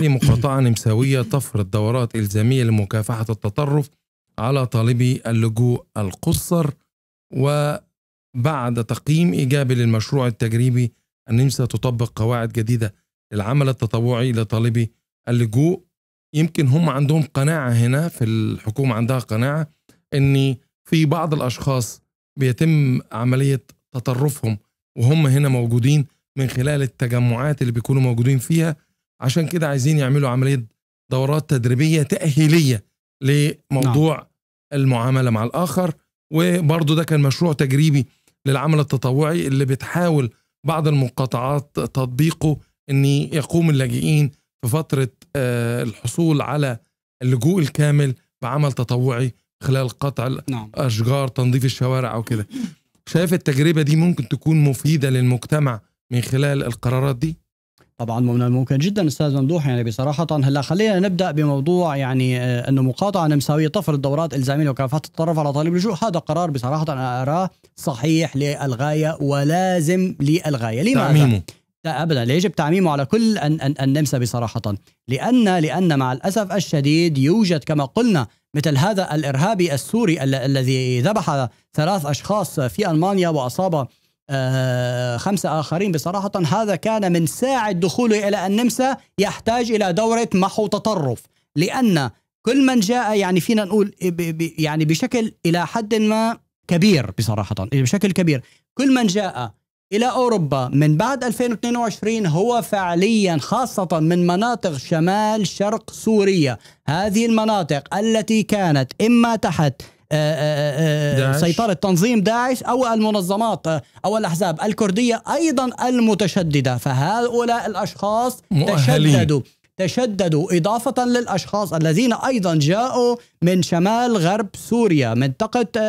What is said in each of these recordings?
مقاطعة نمساوية تفرض دورات إلزامية لمكافحة التطرف على طالبي اللجوء القُصّر وبعد تقييم إيجابي للمشروع التجريبي النمسا تطبق قواعد جديدة للعمل التطوعي لطالبي اللجوء يمكن هم عندهم قناعة هنا في الحكومة عندها قناعة أن في بعض الأشخاص بيتم عملية تطرفهم وهم هنا موجودين من خلال التجمعات اللي بيكونوا موجودين فيها عشان كده عايزين يعملوا عمليه دورات تدريبيه تاهيليه لموضوع نعم. المعامله مع الاخر وبرضه ده كان مشروع تجريبي للعمل التطوعي اللي بتحاول بعض المقاطعات تطبيقه ان يقوم اللاجئين في فتره آه، الحصول على اللجوء الكامل بعمل تطوعي خلال قطع نعم. تنظيف الشوارع او كده شايف التجربه دي ممكن تكون مفيده للمجتمع من خلال القرارات دي طبعا من الممكن جدا استاذ ممدوح يعني بصراحه هلا خلينا نبدا بموضوع يعني آه، انه مقاطعه نمساويه تفرض دورات الزاميه وكافه الطرف على طالب اللجوء هذا قرار بصراحه انا اراه صحيح للغايه ولازم للغايه لماذا؟ تعميمه لا ابدا يجب تعميمه على كل النمسا بصراحه لان لان مع الاسف الشديد يوجد كما قلنا مثل هذا الارهابي السوري الذي ذبح ثلاث اشخاص في المانيا واصاب آه، خمسة آخرين بصراحة هذا كان من ساعة دخوله إلى النمسا يحتاج إلى دورة محو تطرف لأن كل من جاء يعني فينا نقول يعني بشكل إلى حد ما كبير بصراحة بشكل كبير كل من جاء إلى أوروبا من بعد 2022 هو فعليا خاصة من مناطق شمال شرق سوريا هذه المناطق التي كانت إما تحت آه، آه، آه، سيطرة تنظيم داعش أو المنظمات أو الأحزاب الكردية أيضا المتشددة فهؤلاء الأشخاص مؤهلين. تشددوا تشددوا إضافة للأشخاص الذين أيضا جاءوا من شمال غرب سوريا منطقة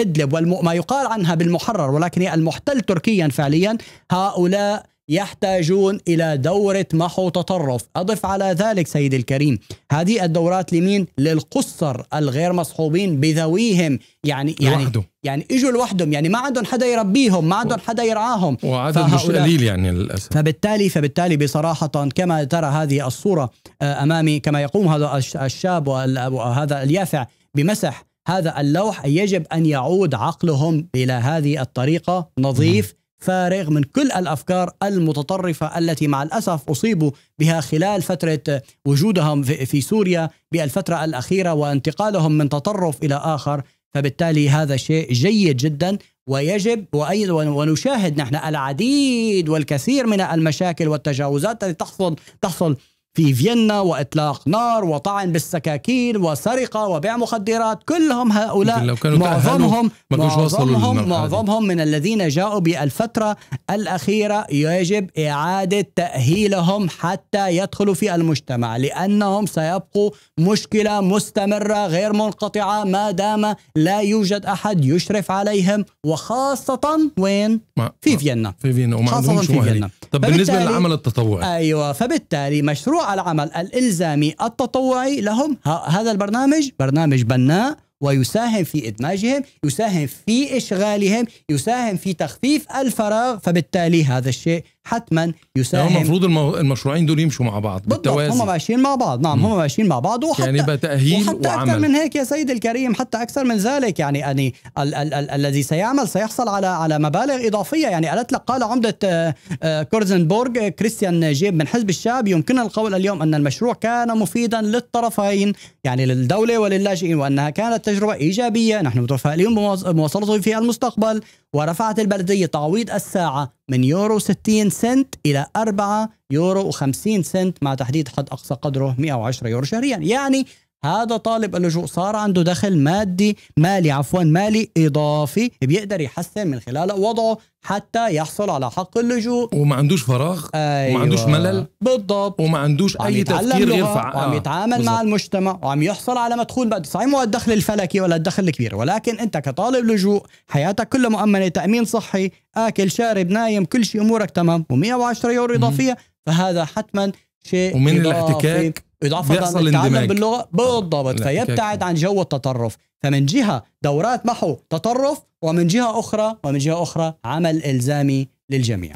إدلب وما يقال عنها بالمحرر ولكن هي المحتل تركيا فعليا هؤلاء يحتاجون إلى دورة محو تطرف أضف على ذلك سيد الكريم هذه الدورات لمين للقصر الغير مصحوبين بذويهم يعني يعني لوحده. يعني اجوا لوحدهم يعني ما عندهم حدا يربيهم ما عندهم حدا يرعاهم وعدد مش قليل يعني للاسف فبالتالي فبالتالي بصراحه كما ترى هذه الصوره آه، امامي كما يقوم هذا الشاب وهذا اليافع بمسح هذا اللوح يجب ان يعود عقلهم الى هذه الطريقه نظيف م. فارغ من كل الافكار المتطرفه التي مع الاسف اصيبوا بها خلال فتره وجودهم في سوريا بالفتره الاخيره وانتقالهم من تطرف الى اخر فبالتالي هذا شيء جيد جدا ويجب وايضا ونشاهد نحن العديد والكثير من المشاكل والتجاوزات التي تحصل تحصل في فيينا وإطلاق نار وطعن بالسكاكين وسرقة وبيع مخدرات كلهم هؤلاء لو كانوا معظمهم معظمهم, معظمهم من الذين جاءوا بالفترة الأخيرة يجب إعادة تأهيلهم حتى يدخلوا في المجتمع لأنهم سيبقوا مشكلة مستمرة غير منقطعة ما دام لا يوجد أحد يشرف عليهم وخاصة وين؟ في فيينا في فيينا وما خاصة في فيينا طب بالنسبه للعمل التطوعي ايوه فبالتالي مشروع العمل الالزامي التطوعي لهم هذا البرنامج برنامج بناء ويساهم في ادماجهم، يساهم في اشغالهم، يساهم في تخفيف الفراغ، فبالتالي هذا الشيء حتما يعني يساهم يعني المفروض المو... المشروعين دول يمشوا مع بعض بالتوازي هم ماشيين مع بعض نعم هم ماشيين مع بعض وحتى يعني يبقى وحتى وعمل. أكثر من هيك يا سيدي الكريم حتى أكثر من ذلك يعني أني ال- ال- ال- الذي سيعمل سيحصل على على مبالغ إضافية يعني قالت لك قال عمدة آه، آه، كورزنبورغ كريستيان جيب من حزب الشعب يمكننا القول اليوم أن المشروع كان مفيدا للطرفين يعني للدولة وللاجئين وأنها كانت تجربة إيجابية نحن متفائلين بمواصلته في المستقبل ورفعت البلدية تعويض الساعة من يورو 60 سنت إلى 4 يورو و50 سنت مع تحديد حد أقصى قدره 110 يورو شهريا يعني هذا طالب اللجوء صار عنده دخل مادي مالي عفوا مالي اضافي بيقدر يحسن من خلال وضعه حتى يحصل على حق اللجوء وما عندوش فراغ أيوة. وما عندوش ملل بالضبط وما عندوش اي تفكير يرفع وعم آه، يتعامل بالزبط. مع المجتمع وعم يحصل على مدخول بعد صحيح مو الدخل الفلكي ولا الدخل الكبير ولكن انت كطالب لجوء حياتك كلها مؤمنه تامين صحي اكل شارب نايم كل شيء امورك تمام و110 يورو اضافيه فهذا حتما شيء ومن الاحتكاك اضافه التعلم باللغه بالضبط فيبتعد عن جو التطرف فمن جهه دورات محو تطرف ومن جهه اخرى ومن جهه اخرى عمل الزامي للجميع